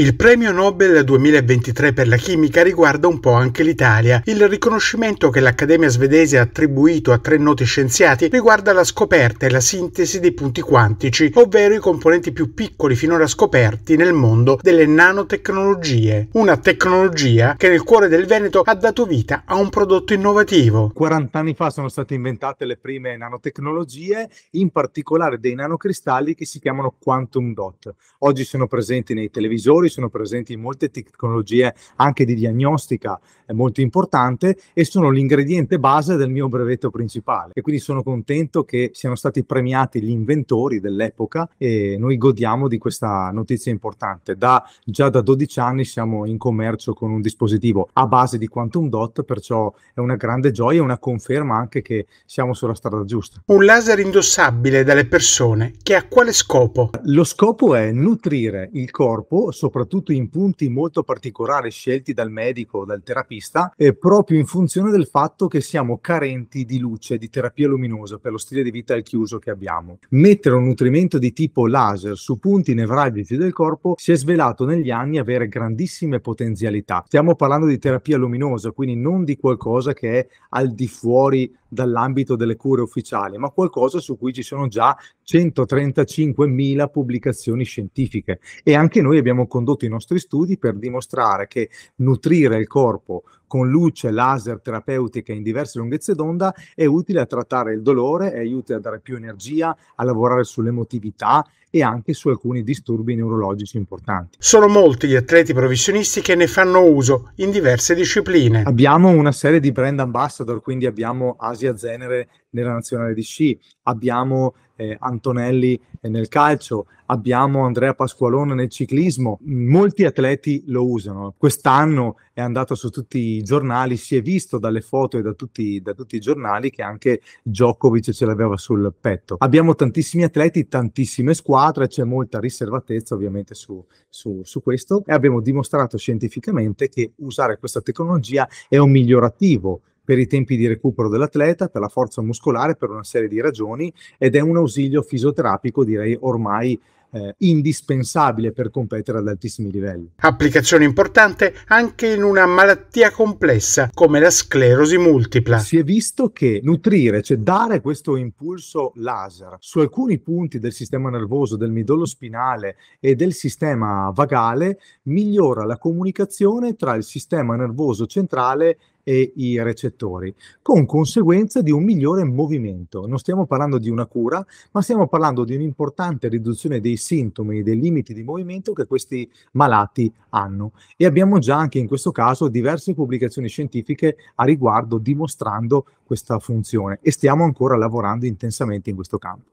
Il premio Nobel 2023 per la chimica riguarda un po' anche l'Italia. Il riconoscimento che l'Accademia svedese ha attribuito a tre noti scienziati riguarda la scoperta e la sintesi dei punti quantici, ovvero i componenti più piccoli finora scoperti nel mondo delle nanotecnologie. Una tecnologia che nel cuore del Veneto ha dato vita a un prodotto innovativo. 40 anni fa sono state inventate le prime nanotecnologie, in particolare dei nanocristalli che si chiamano quantum dot. Oggi sono presenti nei televisori sono presenti molte tecnologie anche di diagnostica eh, molto importante e sono l'ingrediente base del mio brevetto principale. E quindi sono contento che siano stati premiati gli inventori dell'epoca e noi godiamo di questa notizia importante. Da, già da 12 anni siamo in commercio con un dispositivo a base di quantum dot, perciò è una grande gioia e una conferma anche che siamo sulla strada giusta. Un laser indossabile dalle persone che a quale scopo? Lo scopo è nutrire il corpo, soprattutto soprattutto in punti molto particolari scelti dal medico o dal terapista, eh, proprio in funzione del fatto che siamo carenti di luce, di terapia luminosa per lo stile di vita al chiuso che abbiamo. Mettere un nutrimento di tipo laser su punti nevralgici del corpo si è svelato negli anni avere grandissime potenzialità. Stiamo parlando di terapia luminosa, quindi non di qualcosa che è al di fuori dall'ambito delle cure ufficiali, ma qualcosa su cui ci sono già 135.000 pubblicazioni scientifiche e anche noi abbiamo considerato condotto i nostri studi per dimostrare che nutrire il corpo con luce laser terapeutica in diverse lunghezze d'onda è utile a trattare il dolore e aiuta a dare più energia, a lavorare sull'emotività e anche su alcuni disturbi neurologici importanti. Sono molti gli atleti professionisti che ne fanno uso in diverse discipline. Abbiamo una serie di brand ambassador, quindi abbiamo Asia Zenere nella nazionale di sci, abbiamo eh, Antonelli eh, nel calcio, abbiamo Andrea Pasqualone nel ciclismo, molti atleti lo usano. Quest'anno è andato su tutti i giornali, si è visto dalle foto e da tutti, da tutti i giornali che anche Djokovic ce l'aveva sul petto. Abbiamo tantissimi atleti, tantissime squadre, c'è molta riservatezza ovviamente su, su, su questo e abbiamo dimostrato scientificamente che usare questa tecnologia è un migliorativo per i tempi di recupero dell'atleta, per la forza muscolare, per una serie di ragioni ed è un ausilio fisioterapico direi ormai eh, indispensabile per competere ad altissimi livelli. Applicazione importante anche in una malattia complessa come la sclerosi multipla. Si è visto che nutrire, cioè dare questo impulso laser su alcuni punti del sistema nervoso, del midollo spinale e del sistema vagale, migliora la comunicazione tra il sistema nervoso centrale e i recettori, con conseguenza di un migliore movimento. Non stiamo parlando di una cura, ma stiamo parlando di un'importante riduzione dei sintomi, dei limiti di movimento che questi malati hanno. E abbiamo già anche in questo caso diverse pubblicazioni scientifiche a riguardo dimostrando questa funzione e stiamo ancora lavorando intensamente in questo campo.